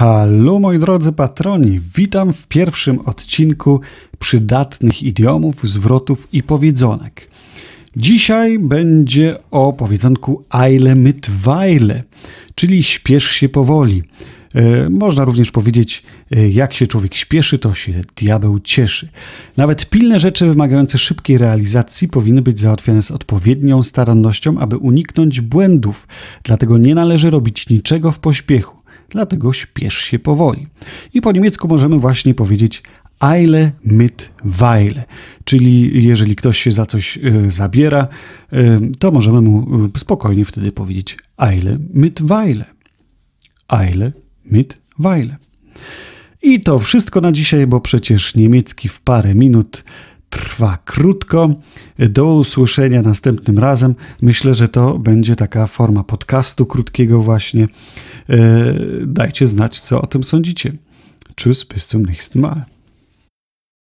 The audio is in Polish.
Hallo moi drodzy patroni, witam w pierwszym odcinku przydatnych idiomów, zwrotów i powiedzonek. Dzisiaj będzie o powiedzonku eile mit weile, czyli śpiesz się powoli. E, można również powiedzieć, e, jak się człowiek śpieszy, to się diabeł cieszy. Nawet pilne rzeczy wymagające szybkiej realizacji powinny być załatwiane z odpowiednią starannością, aby uniknąć błędów. Dlatego nie należy robić niczego w pośpiechu dlatego śpiesz się powoli. I po niemiecku możemy właśnie powiedzieć Eile mit Weile, czyli jeżeli ktoś się za coś e, zabiera, e, to możemy mu e, spokojnie wtedy powiedzieć Eile mit Weile. Eile mit Weile. I to wszystko na dzisiaj, bo przecież niemiecki w parę minut trwa krótko. Do usłyszenia następnym razem. Myślę, że to będzie taka forma podcastu krótkiego, właśnie. E, dajcie znać, co o tym sądzicie. Tschüss, bis zum nächsten Mal.